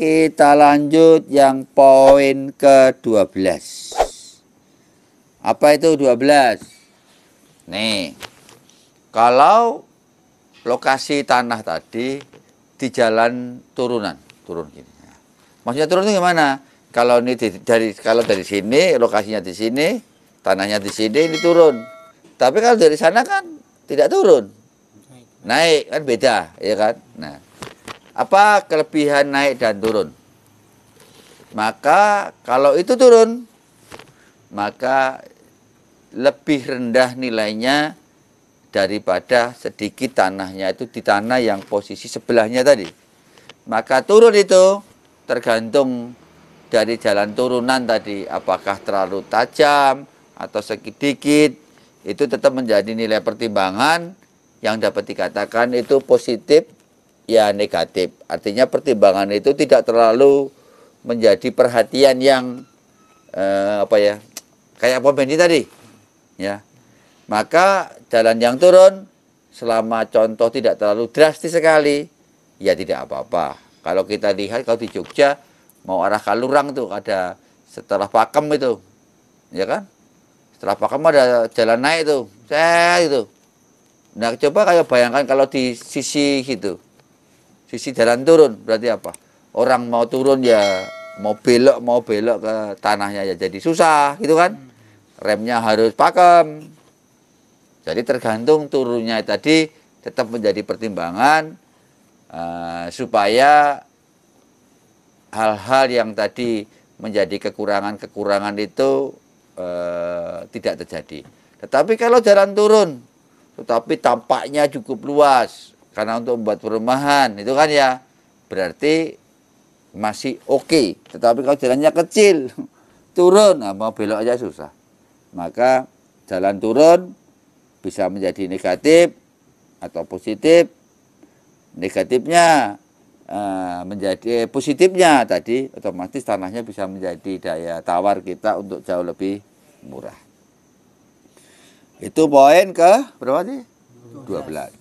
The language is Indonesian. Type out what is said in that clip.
Kita lanjut yang poin ke-12. Apa itu 12? Nih. Kalau lokasi tanah tadi di jalan turunan, turun gini. Maksudnya turun itu gimana? Kalau ini di, dari kalau dari sini lokasinya di sini, tanahnya di sini ini turun. Tapi kalau dari sana kan tidak turun. Naik kan beda, ya kan? Nah, apa kelebihan naik dan turun. Maka kalau itu turun, maka lebih rendah nilainya daripada sedikit tanahnya itu di tanah yang posisi sebelahnya tadi. Maka turun itu tergantung dari jalan turunan tadi apakah terlalu tajam atau sedikit itu tetap menjadi nilai pertimbangan yang dapat dikatakan itu positif ya negatif. Artinya pertimbangan itu tidak terlalu menjadi perhatian yang eh, apa ya kayak pom bensin tadi, ya. Maka jalan yang turun selama contoh tidak terlalu drastis sekali, ya tidak apa-apa. Kalau kita lihat kalau di Jogja mau arah Kalurang tuh ada setelah Pakem itu, ya kan? Setelah Pakem ada jalan naik tuh, saya itu. Nah coba kayak bayangkan kalau di sisi gitu, Sisi jalan turun berarti apa? Orang mau turun ya mau belok mau belok ke tanahnya ya jadi susah gitu kan. Remnya harus pakem. Jadi tergantung turunnya tadi tetap menjadi pertimbangan uh, supaya hal-hal yang tadi menjadi kekurangan-kekurangan itu uh, tidak terjadi. Tetapi kalau jalan turun, tetapi tampaknya cukup luas, karena untuk membuat perumahan itu kan ya berarti masih oke okay. tetapi kalau jalannya kecil turun nah, mau belok aja susah maka jalan turun bisa menjadi negatif atau positif negatifnya eh, menjadi positifnya tadi otomatis tanahnya bisa menjadi daya tawar kita untuk jauh lebih murah. Itu poin ke berapa sih? 12. belas.